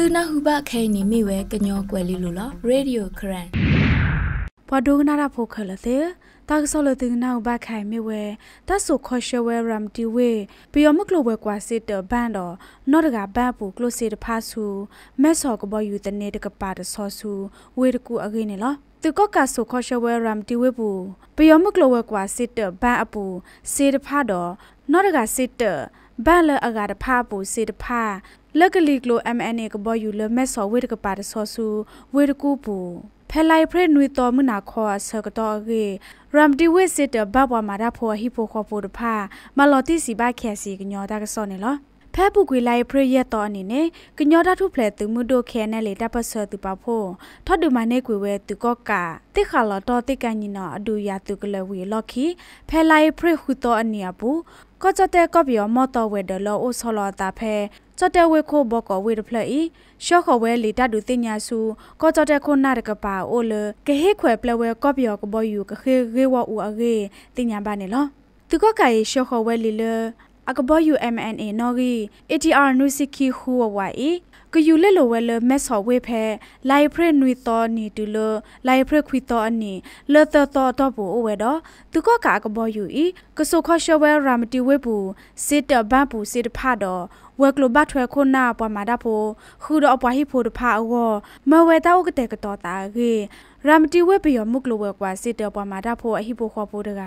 သူနာဟုဘခဲနေမိဝဲကညောကွယ်လီလိုလားရေဒီယိုခရန်ပဒုကနာရဖိုခလသေတာကဆောလတင်နာဘခိုင်မေဝဲတဆုခောရှဝဲရမ်တီဝေပျော်မကလိုဘဲကွာစစ်တဘန်တော်နော်တကဘတ်ပူကလိုစစ်တဖာဆူမက်ဆော်ကဘောယူတနေတကပါတဆောဆူဝေတကူအခေနေလားသူကကဆုခောရှဝဲရမ်တီဝေပူပျော်မကလိုဘဲကွာစစ်တဘန်အပူစေတဖာတော်နော်တကစစ်တဘန်လအကတဖာပူစေတဖာလက်ကလီကလို MNA ကဘောယူလမက်ဆော်ဝေဒကပါတဆောဆူဝေဒကူပူဖဲလိုက်ဖရနွေတော်မနာခေါ်ဆကတော့ဂေရမ်တီဝစ်စစ်တဘဘဝမာရာဖောဟီပိုခေါ်ပိုတဖာမလော်တီစီဘခဲစီကညောတာကဆောနေလောဖဲပုကွေလိုက်ဖရရက်တော်အနေနဲ့ကညောတာထုဖလဲသူမှုတို့ခဲနဲ့လေတပ်ပဆသူပါဖို့ထော့တူမနဲ့ကွေဝဲသူကော့ကတိခါလတော်တိကန်ညနအဒူယာသူကလဝီလော်ခီဖဲလိုက်ဖရခုတော်အနေအပူก็จะแต่ก็เบียวมอตอเวเดลโอสลอตาเพจอดแต่เวโคบอกอเวดเพลอีชอขอเวลีตัดดูติญาสูก็จอดแต่คนนาดกะปาโอเลกะเฮขวยเปลเวก็เบียวก็บ่อยู่กะเฮเกวออูอะเกติญาบาเนลอသူကကရေရှော့ခေါ်ဝဲလီလ akabo umna nogi atr nusiki huwa e ကယူလက်လိုဝဲလမက်ဆော်ဝေဖဲလိုက်ဖရနွီတော်နီတူလလိုက်ဖရခွီတော်အနီလတ်တော်တော်တော့ဘူးဝဲတော့သူကကာကဘောယူဤကဆုခော့ရှော့ဝဲရာမတီဝဲဘူးစစ်တဘဘူးစစ်တဖတော့ဝဲကလဘထွဲခုနာပွားမာတာဖိုခူတော့အပွားဟိဖိုတဖအောမဝဲတော့ကတဲ့ကတော်တာခေရာမတီဝဲပြော်မုကလဝဲကွာစစ်တပွားမာတာဖိုအဟိဖိုခေါ်ဖို့တက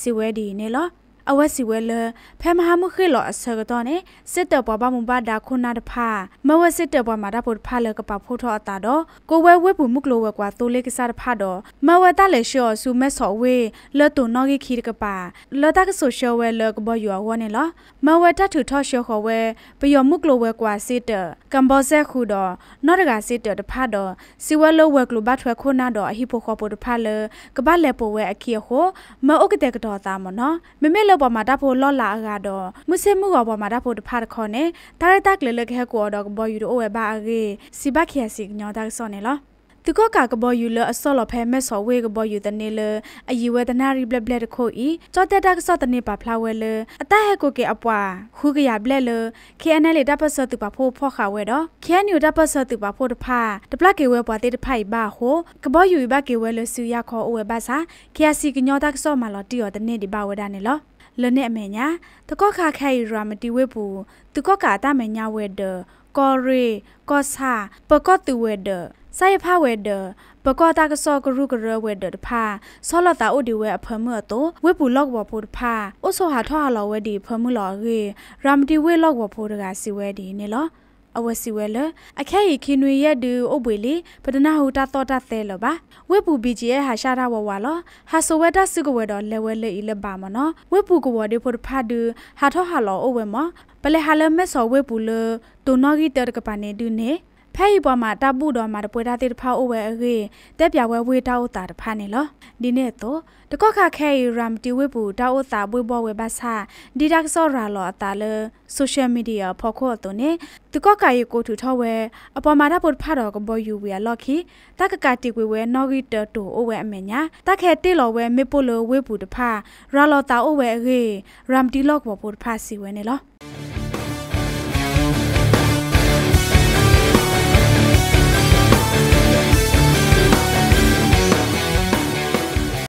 စီဝဲဒီနေလောအဝစီဝဲလဖဲမဟာမုခေလောအစကတော့နဲ့စစ်တဘဘမုန်ပါဒါခုနာတဖာမဝစစ်တဘမာဒါပုတ်ဖာလကပဖို့ထောအတာတော့ကိုဝဲဝဲပူမှုကလိုဝဲကွာတိုလေးကစားတဖာတော့မဝတလေရှောဆူမက်ဆောဝဲလောတုနောဂိခီကပါလောတကဆိုရှောဝဲလကဘယူအဝနဲ့လမဝတထုထောရှောခောဝဲပယောမှုကလိုဝဲကွာစစ်တကမ္ဘောဆက်ခုတော့နောတကစစ်တတဖာတော့စီဝဲလောဝဲကလိုဘထွဲခုနာတော့အဟိဖို့ခောပုတ်ဖာလကပလေပိုဝဲအခိဟိုမအုတ်ကတဲ့ကတော့တာမနော်မမေလလပေါ်မှာတပ်ဖို့လော့လာကတော့မုစေမှုကပေါ်မှာတပ်ဖို့တဖတ်ခေါ်နေတရတက်လေလေခဲကိုတော့ဘော်ယူရိုဝဲဘာအေစီဘခီယစီညောဒါဆောနေလားသူကကကဘောယူလအစောလဖဲမဲဆော်ဝေကဘောယူတနေလအယီဝဲတနာရီဘလက်ဘလက်တခိုဤကြောတက်တာကစောတနေပါဖလာဝဲလအတဟဲကိုကေအပွားခုကရဘလက်လ KNL လေတပ်ပစတူပါဖို့ဖော့ခါဝဲတော့ KNU တပ်ပစတူပါဖို့တဖာတပလကေဝဲပွားတေတဖိုင်ပါဟိုကဘောယူဘကေဝဲလဆူရခေါ်အဝဲပါစာ KC ကညောတာကစောမှာလတီော်တနေဒီပါဝဲတာနေလောလနဲ့အမေညာတကော့ခါခဲရာမတီဝဲပူတကော့ကာတမညာဝဲဒကော်ရီကော့ဆာပကော့တူဝဲဒဆိုင်ဖာဝဲဒပကောတာကဆောကရုကရဝဲဒတဖာဆောလတာအိုဒီဝဲအဖမွတ်တော့ဝဲပူလောက်ဘဖို့တဖာအိုဆောဟာထောဟာလောဝဲဒီဖမွလောရေရမ်တီဝဲလောက်ဘဖို့တကစီဝဲဒီနေလောအဝစီဝဲလအခဲရီခင်ွေရက်ဒူအုပ်ပွေလီပဒနာဟူတာတော်တာသဲလပါဝက်ပူဘီဂျီရဲ့ဟာရှာတာဝဝါလဟာဆိုဝဲတာစုကဝဲတော်လဲဝဲလေဤလပါမနော်ဝက်ပူကဝဒေဖို့ဖာဒူဟာထောဟာလောအဝဲမပလဲဟာလမဲဆောဝက်ပူလတူနော်ဂီတက်ကပါနေဒူနေဖဲ့ရီပေါ်မှာတပုတော်မှာတပွဲသားတေတဖောက်အိုဝဲအခေတက်ပြဝဲဝေတောက်တာတဖာနေလောဒီနေ့တော့တကော့ခခဲရမ်တီဝေပူတောက်တာဘွေဘောဝဲဘာသာဒီဒါဆောရာလောအတာလေဆိုရှယ်မီဒီယာဖော်ခေါ်တော့နေတကော့ကာရီကိုထူထောဝဲအပေါ်မှာတပုတ်ဖတ်တော်ကဘောယူဝဲလော်ခီတကကတိကွေဝဲနော်ဂီတတူအိုဝဲအမေညာတခဲတေလော်ဝဲမေပိုလိုဝေပူတဖာရာလောတာအိုဝဲအခေရမ်တီလော့ကဘောပူတဖာစီဝဲနေလော